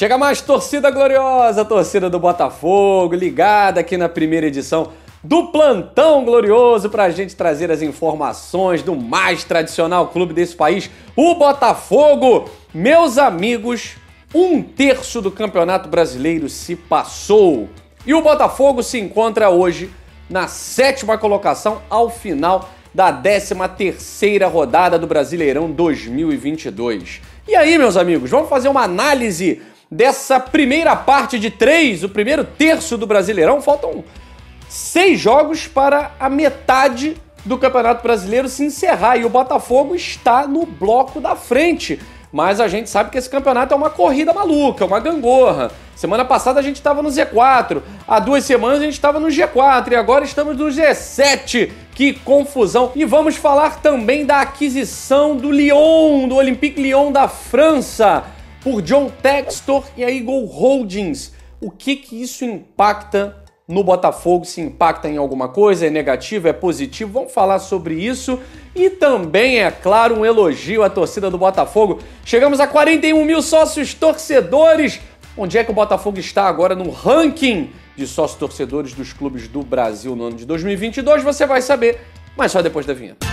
Chega mais, torcida gloriosa, torcida do Botafogo, ligada aqui na primeira edição do Plantão Glorioso para a gente trazer as informações do mais tradicional clube desse país, o Botafogo. Meus amigos, um terço do Campeonato Brasileiro se passou e o Botafogo se encontra hoje na sétima colocação ao final da 13 terceira rodada do Brasileirão 2022. E aí, meus amigos, vamos fazer uma análise dessa primeira parte de três, o primeiro terço do Brasileirão. Faltam seis jogos para a metade do Campeonato Brasileiro se encerrar e o Botafogo está no bloco da frente. Mas a gente sabe que esse campeonato é uma corrida maluca, uma gangorra. Semana passada a gente estava no Z4, há duas semanas a gente estava no G4 e agora estamos no G7. Que confusão! E vamos falar também da aquisição do Lyon, do Olympique Lyon da França por John Textor e a Eagle Holdings. O que que isso impacta no Botafogo? Se impacta em alguma coisa? É negativo? É positivo? Vamos falar sobre isso. E também, é claro, um elogio à torcida do Botafogo. Chegamos a 41 mil sócios torcedores. Onde é que o Botafogo está agora no ranking de sócios torcedores dos clubes do Brasil no ano de 2022? Você vai saber, mas só depois da vinheta.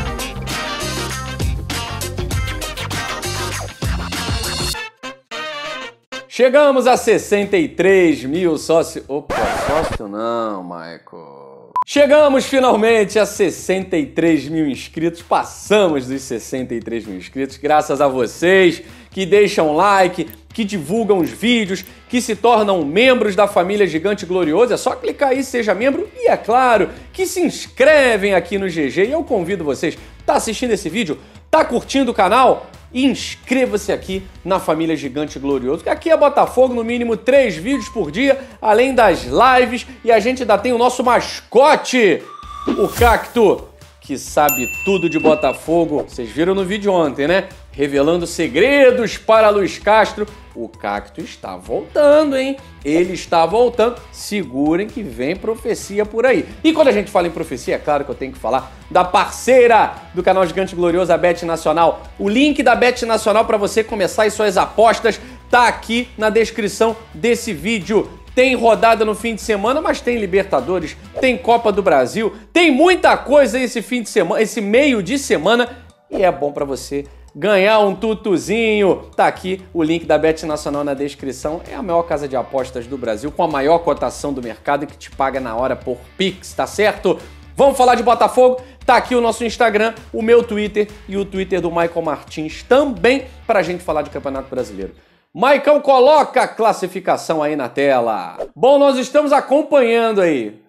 Chegamos a 63 mil sócios. Opa, sócio não, Michael. Chegamos finalmente a 63 mil inscritos. Passamos dos 63 mil inscritos, graças a vocês que deixam like, que divulgam os vídeos, que se tornam membros da família Gigante Glorioso. É só clicar aí, seja membro. E é claro que se inscrevem aqui no GG. E eu convido vocês, tá assistindo esse vídeo? Tá curtindo o canal? inscreva-se aqui na família Gigante Glorioso, que aqui é Botafogo, no mínimo três vídeos por dia, além das lives, e a gente ainda tem o nosso mascote, o Cacto, que sabe tudo de Botafogo. Vocês viram no vídeo ontem, né? Revelando segredos para Luiz Castro o cacto está voltando, hein? Ele está voltando. Segurem que vem profecia por aí. E quando a gente fala em profecia, é claro que eu tenho que falar da parceira do canal Gigante Glorioso, a Bet Nacional. O link da Bet Nacional para você começar as suas apostas tá aqui na descrição desse vídeo. Tem rodada no fim de semana, mas tem Libertadores, tem Copa do Brasil, tem muita coisa esse fim de semana, esse meio de semana e é bom para você ganhar um tutuzinho. Tá aqui o link da Bet Nacional na descrição. É a maior casa de apostas do Brasil, com a maior cotação do mercado que te paga na hora por Pix, tá certo? Vamos falar de Botafogo? Tá aqui o nosso Instagram, o meu Twitter e o Twitter do Michael Martins também pra gente falar de Campeonato Brasileiro. Maicão, coloca a classificação aí na tela. Bom, nós estamos acompanhando aí.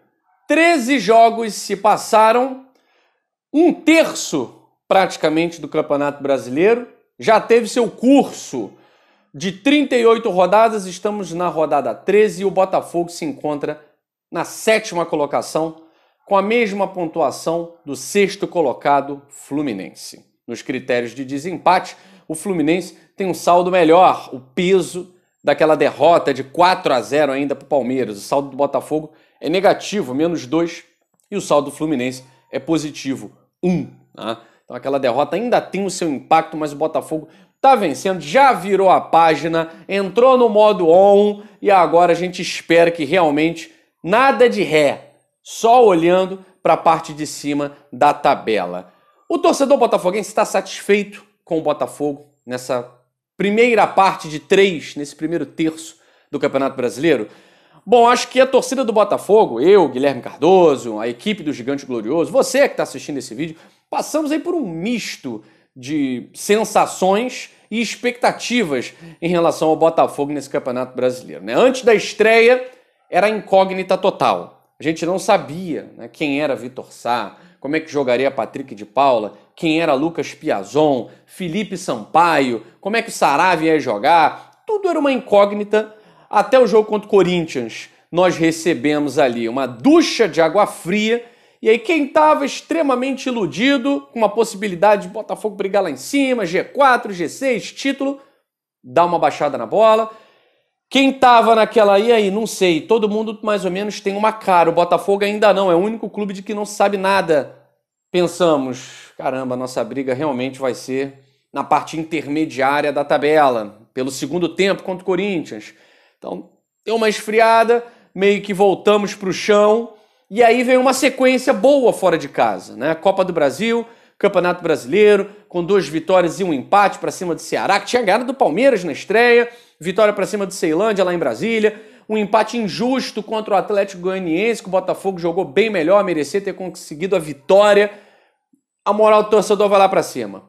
13 jogos se passaram, um terço praticamente do Campeonato Brasileiro. Já teve seu curso de 38 rodadas, estamos na rodada 13 e o Botafogo se encontra na sétima colocação, com a mesma pontuação do sexto colocado Fluminense. Nos critérios de desempate, o Fluminense tem um saldo melhor, o peso daquela derrota de 4 a 0 ainda para o Palmeiras. O saldo do Botafogo é negativo, menos 2, e o saldo do Fluminense é positivo, 1. Um, né? Então aquela derrota ainda tem o seu impacto, mas o Botafogo tá vencendo, já virou a página, entrou no modo on e agora a gente espera que realmente nada de ré, só olhando para a parte de cima da tabela. O torcedor botafoguense está satisfeito com o Botafogo nessa primeira parte de três, nesse primeiro terço do Campeonato Brasileiro? Bom, acho que a torcida do Botafogo, eu, Guilherme Cardoso, a equipe do Gigante Glorioso, você que está assistindo esse vídeo, Passamos aí por um misto de sensações e expectativas em relação ao Botafogo nesse Campeonato Brasileiro. Né? Antes da estreia, era incógnita total. A gente não sabia né, quem era Vitor Sá, como é que jogaria Patrick de Paula, quem era Lucas Piazon, Felipe Sampaio, como é que o Saravia ia jogar. Tudo era uma incógnita até o jogo contra o Corinthians. Nós recebemos ali uma ducha de água fria e aí quem estava extremamente iludido com uma possibilidade de Botafogo brigar lá em cima, G4, G6, título, dá uma baixada na bola. Quem estava naquela e aí, não sei, todo mundo mais ou menos tem uma cara. O Botafogo ainda não, é o único clube de que não sabe nada. Pensamos, caramba, nossa briga realmente vai ser na parte intermediária da tabela, pelo segundo tempo contra o Corinthians. Então, deu uma esfriada, meio que voltamos para o chão e aí vem uma sequência boa fora de casa, né? Copa do Brasil, Campeonato Brasileiro, com duas vitórias e um empate para cima do Ceará, que tinha ganhado do Palmeiras na estreia, vitória para cima do Ceilândia lá em Brasília, um empate injusto contra o Atlético Goianiense, que o Botafogo jogou bem melhor, merecer ter conseguido a vitória. A moral do torcedor vai lá para cima.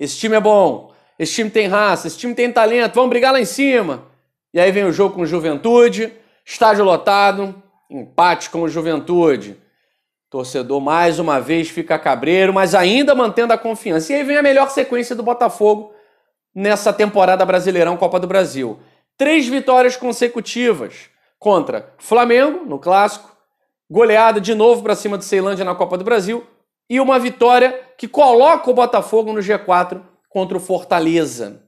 Esse time é bom, esse time tem raça, esse time tem talento, vamos brigar lá em cima. E aí vem o jogo com Juventude, estádio lotado, Empate com o Juventude. Torcedor mais uma vez fica cabreiro, mas ainda mantendo a confiança. E aí vem a melhor sequência do Botafogo nessa temporada Brasileirão Copa do Brasil. Três vitórias consecutivas contra Flamengo no clássico, goleada de novo para cima do Ceilândia na Copa do Brasil e uma vitória que coloca o Botafogo no G4 contra o Fortaleza.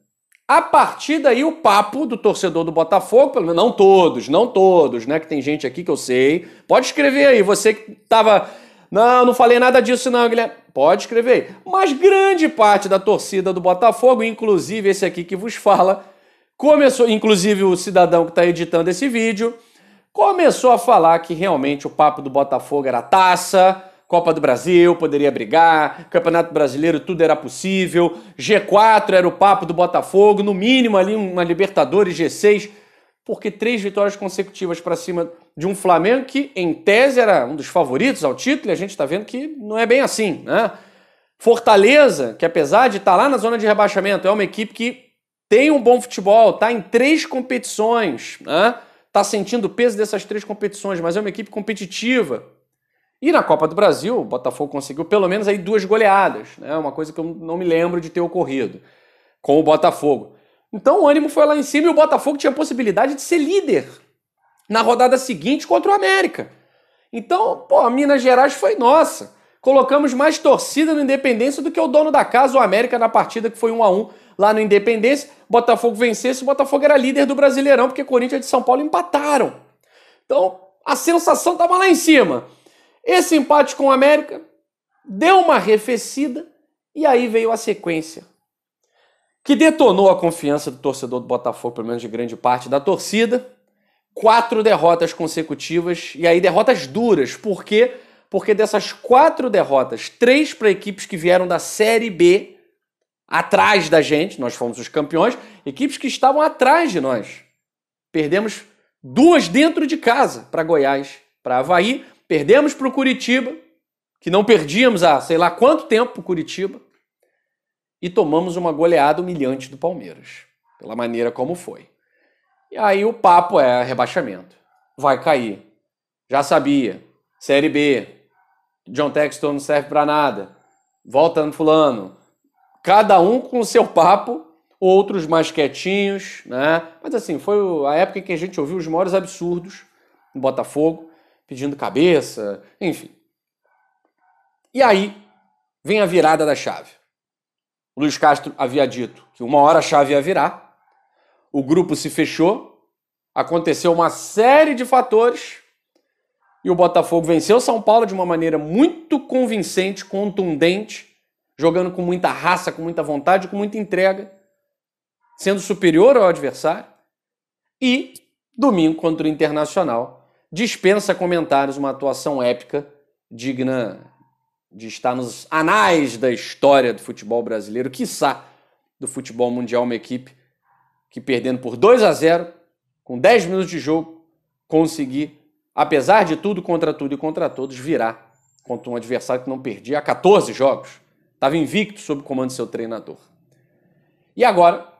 A partir daí, o papo do torcedor do Botafogo, pelo menos não todos, não todos, né? Que tem gente aqui que eu sei. Pode escrever aí, você que tava. Não, não falei nada disso, não, Guilherme. Pode escrever aí. Mas grande parte da torcida do Botafogo, inclusive esse aqui que vos fala, começou, inclusive o cidadão que está editando esse vídeo, começou a falar que realmente o papo do Botafogo era taça Copa do Brasil, poderia brigar, Campeonato Brasileiro, tudo era possível, G4 era o papo do Botafogo, no mínimo ali uma Libertadores G6, porque três vitórias consecutivas para cima de um Flamengo que, em tese, era um dos favoritos ao título, e a gente está vendo que não é bem assim, né? Fortaleza, que apesar de estar tá lá na zona de rebaixamento, é uma equipe que tem um bom futebol, está em três competições, né? Tá sentindo o peso dessas três competições, mas é uma equipe competitiva, e na Copa do Brasil, o Botafogo conseguiu pelo menos aí duas goleadas, né? Uma coisa que eu não me lembro de ter ocorrido com o Botafogo. Então o ânimo foi lá em cima e o Botafogo tinha a possibilidade de ser líder na rodada seguinte contra o América. Então, pô, a Minas Gerais foi nossa. Colocamos mais torcida no Independência do que o dono da casa, o América, na partida que foi 1 a 1 lá no Independência. Botafogo vencesse, o Botafogo era líder do Brasileirão, porque Corinthians e São Paulo empataram. Então, a sensação estava lá em cima. Esse empate com o América deu uma arrefecida e aí veio a sequência que detonou a confiança do torcedor do Botafogo, pelo menos de grande parte da torcida. Quatro derrotas consecutivas e aí derrotas duras. Por quê? Porque dessas quatro derrotas, três para equipes que vieram da Série B atrás da gente, nós fomos os campeões, equipes que estavam atrás de nós. Perdemos duas dentro de casa para Goiás, para Havaí, Perdemos para o Curitiba, que não perdíamos há sei lá quanto tempo para o Curitiba, e tomamos uma goleada humilhante do Palmeiras, pela maneira como foi. E aí o papo é rebaixamento. Vai cair. Já sabia. Série B. John Texton não serve para nada. Volta no fulano. Cada um com o seu papo, outros mais quietinhos, né? Mas assim, foi a época em que a gente ouviu os maiores absurdos no Botafogo pedindo cabeça, enfim. E aí vem a virada da chave. O Luiz Castro havia dito que uma hora a chave ia virar, o grupo se fechou, aconteceu uma série de fatores e o Botafogo venceu São Paulo de uma maneira muito convincente, contundente, jogando com muita raça, com muita vontade, com muita entrega, sendo superior ao adversário. E domingo contra o Internacional dispensa comentários, uma atuação épica, digna de estar nos anais da história do futebol brasileiro, quiçá do futebol mundial, uma equipe que perdendo por 2 a 0, com 10 minutos de jogo, conseguir, apesar de tudo, contra tudo e contra todos, virar contra um adversário que não perdia há 14 jogos. Estava invicto sob o comando do seu treinador. E agora,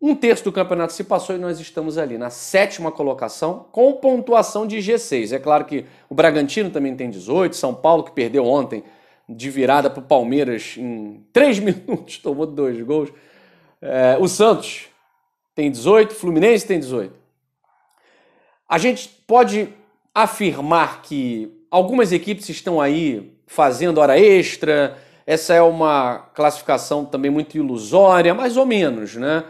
um terço do campeonato se passou e nós estamos ali na sétima colocação com pontuação de G6. É claro que o Bragantino também tem 18, São Paulo, que perdeu ontem de virada para o Palmeiras em 3 minutos, tomou dois gols. É, o Santos tem 18, Fluminense tem 18. A gente pode afirmar que algumas equipes estão aí fazendo hora extra. Essa é uma classificação também muito ilusória, mais ou menos, né?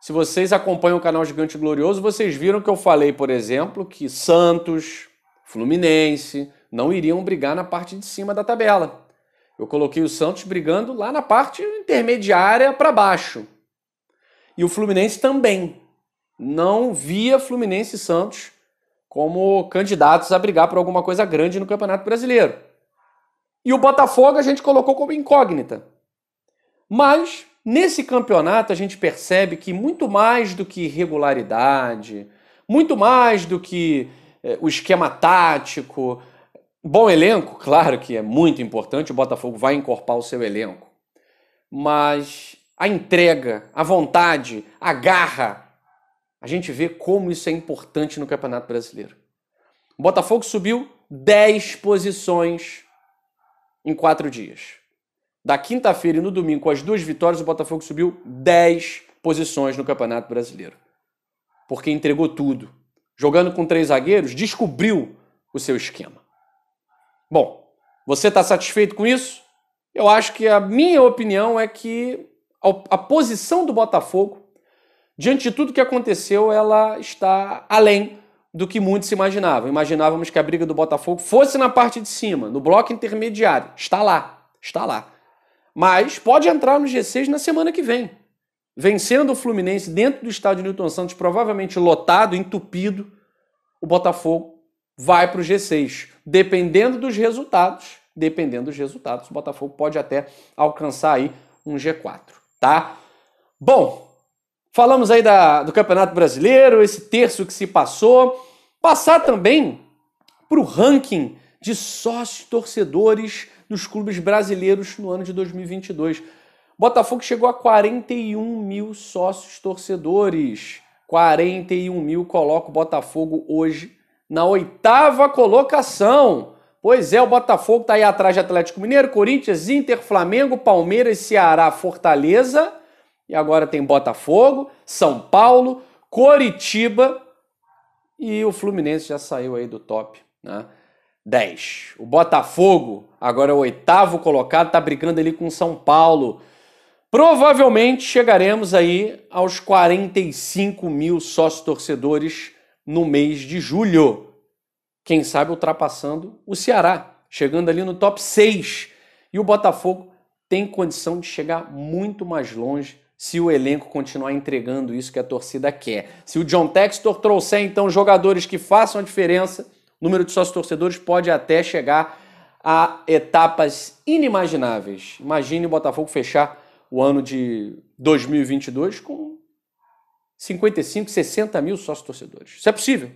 Se vocês acompanham o canal Gigante Glorioso, vocês viram que eu falei, por exemplo, que Santos, Fluminense não iriam brigar na parte de cima da tabela. Eu coloquei o Santos brigando lá na parte intermediária para baixo. E o Fluminense também. Não via Fluminense e Santos como candidatos a brigar por alguma coisa grande no Campeonato Brasileiro. E o Botafogo a gente colocou como incógnita. Mas Nesse campeonato, a gente percebe que muito mais do que regularidade, muito mais do que eh, o esquema tático, bom elenco, claro que é muito importante, o Botafogo vai encorpar o seu elenco, mas a entrega, a vontade, a garra, a gente vê como isso é importante no Campeonato Brasileiro. O Botafogo subiu 10 posições em quatro dias da quinta-feira e no domingo, com as duas vitórias, o Botafogo subiu 10 posições no Campeonato Brasileiro. Porque entregou tudo. Jogando com três zagueiros, descobriu o seu esquema. Bom, você está satisfeito com isso? Eu acho que a minha opinião é que a posição do Botafogo, diante de tudo que aconteceu, ela está além do que muitos imaginavam. Imaginávamos que a briga do Botafogo fosse na parte de cima, no bloco intermediário. Está lá, está lá. Mas pode entrar no G6 na semana que vem. Vencendo o Fluminense dentro do estádio Newton Santos, provavelmente lotado, entupido, o Botafogo vai para o G6. Dependendo dos resultados, dependendo dos resultados, o Botafogo pode até alcançar aí um G4, tá? Bom, falamos aí da, do Campeonato Brasileiro, esse terço que se passou. Passar também para o ranking de sócios torcedores dos clubes brasileiros no ano de 2022. Botafogo chegou a 41 mil sócios torcedores. 41 mil coloca o Botafogo hoje na oitava colocação. Pois é, o Botafogo está aí atrás de Atlético Mineiro, Corinthians, Inter, Flamengo, Palmeiras, Ceará, Fortaleza. E agora tem Botafogo, São Paulo, Coritiba e o Fluminense já saiu aí do top. Né? 10. O Botafogo, agora é o oitavo colocado, está brigando ali com o São Paulo. Provavelmente chegaremos aí aos 45 mil sócios torcedores no mês de julho. Quem sabe ultrapassando o Ceará, chegando ali no top 6. E o Botafogo tem condição de chegar muito mais longe se o elenco continuar entregando isso que a torcida quer. Se o John Textor trouxer então jogadores que façam a diferença número de sócios torcedores pode até chegar a etapas inimagináveis. Imagine o Botafogo fechar o ano de 2022 com 55, 60 mil sócios torcedores. Isso é possível.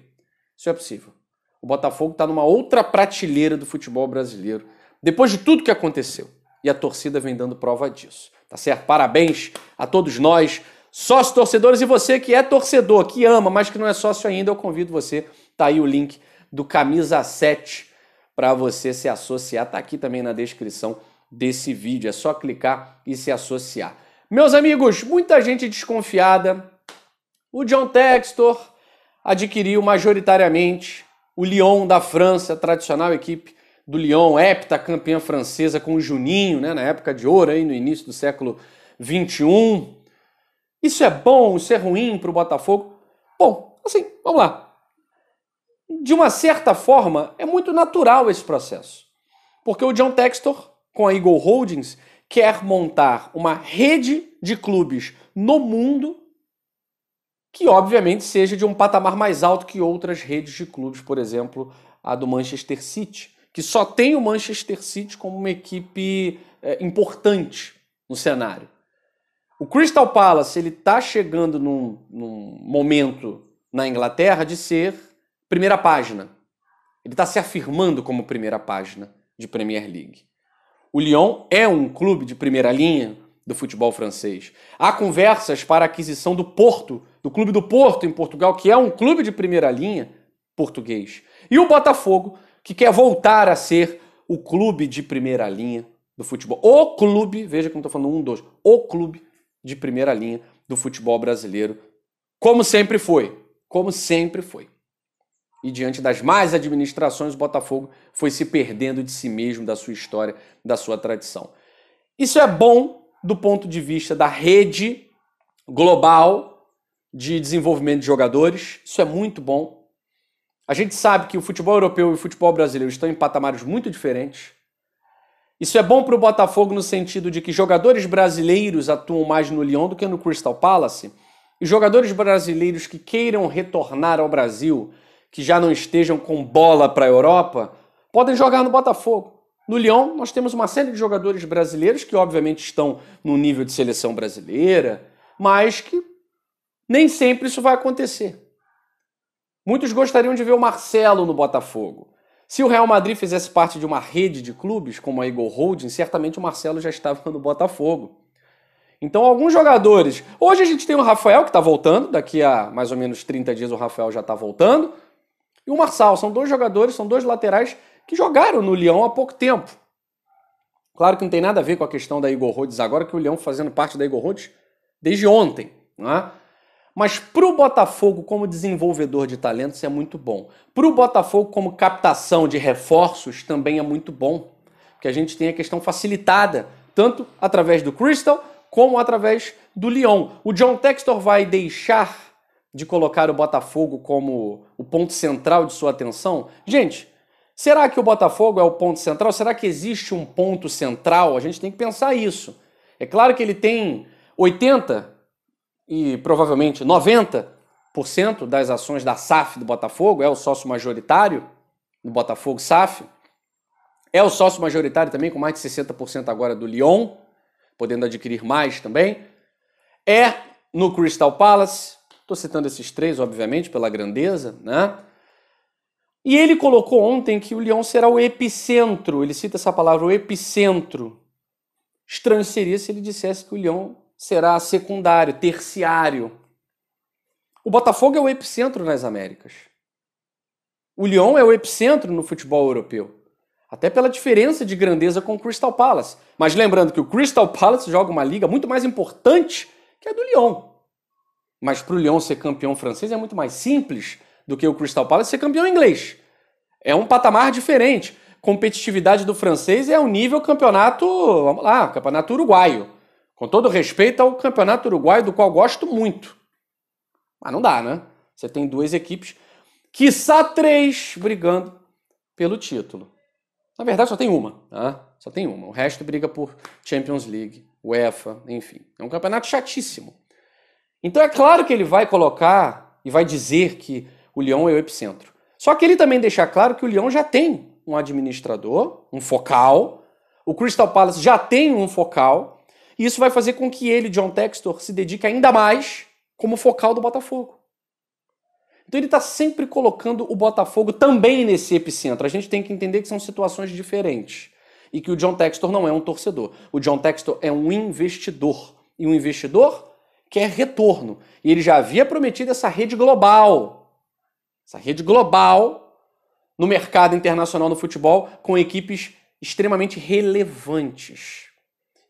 Isso é possível. O Botafogo está numa outra prateleira do futebol brasileiro. Depois de tudo que aconteceu. E a torcida vem dando prova disso. Tá certo? Parabéns a todos nós, sócios torcedores, e você que é torcedor, que ama, mas que não é sócio ainda, eu convido você. Tá aí o link do Camisa 7 para você se associar. Tá aqui também na descrição desse vídeo. É só clicar e se associar. Meus amigos, muita gente desconfiada. O John Textor adquiriu majoritariamente o Lyon da França, tradicional equipe do Lyon, heptacampeã francesa com o Juninho, né, na época de ouro, aí, no início do século XXI. Isso é bom? Isso é ruim para o Botafogo? Bom, assim, vamos lá de uma certa forma, é muito natural esse processo. Porque o John Textor, com a Eagle Holdings, quer montar uma rede de clubes no mundo que, obviamente, seja de um patamar mais alto que outras redes de clubes, por exemplo, a do Manchester City, que só tem o Manchester City como uma equipe é, importante no cenário. O Crystal Palace ele está chegando num, num momento na Inglaterra de ser primeira página. Ele está se afirmando como primeira página de Premier League. O Lyon é um clube de primeira linha do futebol francês. Há conversas para a aquisição do Porto, do Clube do Porto em Portugal, que é um clube de primeira linha português. E o Botafogo, que quer voltar a ser o clube de primeira linha do futebol. O clube, veja que não estou falando um, dois, o clube de primeira linha do futebol brasileiro. Como sempre foi. Como sempre foi e diante das más administrações, o Botafogo foi se perdendo de si mesmo, da sua história, da sua tradição. Isso é bom do ponto de vista da rede global de desenvolvimento de jogadores, isso é muito bom. A gente sabe que o futebol europeu e o futebol brasileiro estão em patamares muito diferentes. Isso é bom para o Botafogo no sentido de que jogadores brasileiros atuam mais no Lyon do que no Crystal Palace, e jogadores brasileiros que queiram retornar ao Brasil que já não estejam com bola para a Europa podem jogar no Botafogo. No Lyon, nós temos uma série de jogadores brasileiros que, obviamente, estão no nível de seleção brasileira, mas que nem sempre isso vai acontecer. Muitos gostariam de ver o Marcelo no Botafogo. Se o Real Madrid fizesse parte de uma rede de clubes, como a Eagle Holding, certamente o Marcelo já estava no Botafogo. Então, alguns jogadores. Hoje a gente tem o Rafael, que está voltando, daqui a mais ou menos 30 dias o Rafael já está voltando e o Marçal. São dois jogadores, são dois laterais que jogaram no Leão há pouco tempo. Claro que não tem nada a ver com a questão da Igor Rhodes agora, que o Leão fazendo parte da Igor Rhodes desde ontem, não é? Mas para o Botafogo como desenvolvedor de talentos é muito bom. Para o Botafogo como captação de reforços também é muito bom, porque a gente tem a questão facilitada tanto através do Crystal como através do Lyon. O John Textor vai deixar de colocar o Botafogo como o ponto central de sua atenção? Gente, será que o Botafogo é o ponto central? Será que existe um ponto central? A gente tem que pensar isso. É claro que ele tem 80 e provavelmente 90% das ações da SAF do Botafogo, é o sócio majoritário do Botafogo SAF. É o sócio majoritário também com mais de 60% agora do Lyon, podendo adquirir mais também. É no Crystal Palace, Estou citando esses três, obviamente, pela grandeza, né? E ele colocou ontem que o Lyon será o epicentro, ele cita essa palavra, o epicentro. Estranho seria se ele dissesse que o Lyon será secundário, terciário. O Botafogo é o epicentro nas Américas. O Lyon é o epicentro no futebol europeu. Até pela diferença de grandeza com o Crystal Palace. Mas lembrando que o Crystal Palace joga uma liga muito mais importante que a do Lyon. Mas para o Lyon ser campeão francês é muito mais simples do que o Crystal Palace ser campeão inglês. É um patamar diferente. Competitividade do francês é o nível campeonato, vamos lá, campeonato uruguaio. Com todo respeito ao campeonato uruguaio, do qual gosto muito. Mas não dá, né? Você tem duas equipes, quiçá três, brigando pelo título. Na verdade, só tem uma, né? Só tem uma. O resto briga por Champions League, UEFA, enfim. É um campeonato chatíssimo. Então é claro que ele vai colocar e vai dizer que o leão é o epicentro. Só que ele também deixa claro que o leão já tem um administrador, um focal. O Crystal Palace já tem um focal. E isso vai fazer com que ele, John Textor, se dedique ainda mais como focal do Botafogo. Então ele está sempre colocando o Botafogo também nesse epicentro. A gente tem que entender que são situações diferentes e que o John Textor não é um torcedor. O John Textor é um investidor. E um investidor quer retorno. E ele já havia prometido essa rede global. Essa rede global no mercado internacional do futebol com equipes extremamente relevantes.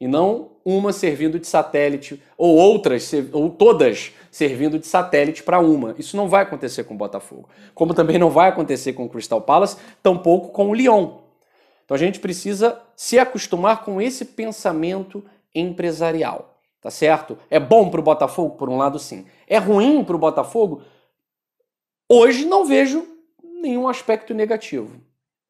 E não uma servindo de satélite ou outras ou todas servindo de satélite para uma. Isso não vai acontecer com o Botafogo. Como também não vai acontecer com o Crystal Palace, tampouco com o Lyon. Então a gente precisa se acostumar com esse pensamento empresarial tá certo? É bom para o Botafogo, por um lado, sim. É ruim para o Botafogo? Hoje não vejo nenhum aspecto negativo.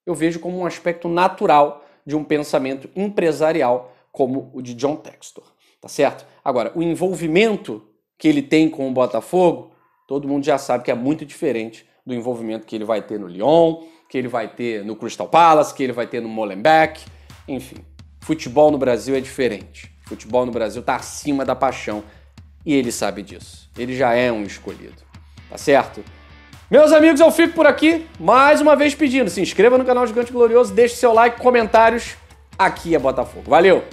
Eu vejo como um aspecto natural de um pensamento empresarial como o de John Textor, tá certo? Agora, o envolvimento que ele tem com o Botafogo, todo mundo já sabe que é muito diferente do envolvimento que ele vai ter no Lyon, que ele vai ter no Crystal Palace, que ele vai ter no Molenbeek, enfim. Futebol no Brasil é diferente. Futebol no Brasil está acima da paixão e ele sabe disso. Ele já é um escolhido, tá certo? Meus amigos, eu fico por aqui, mais uma vez pedindo, se inscreva no canal Gigante Glorioso, deixe seu like, comentários, aqui é Botafogo. Valeu!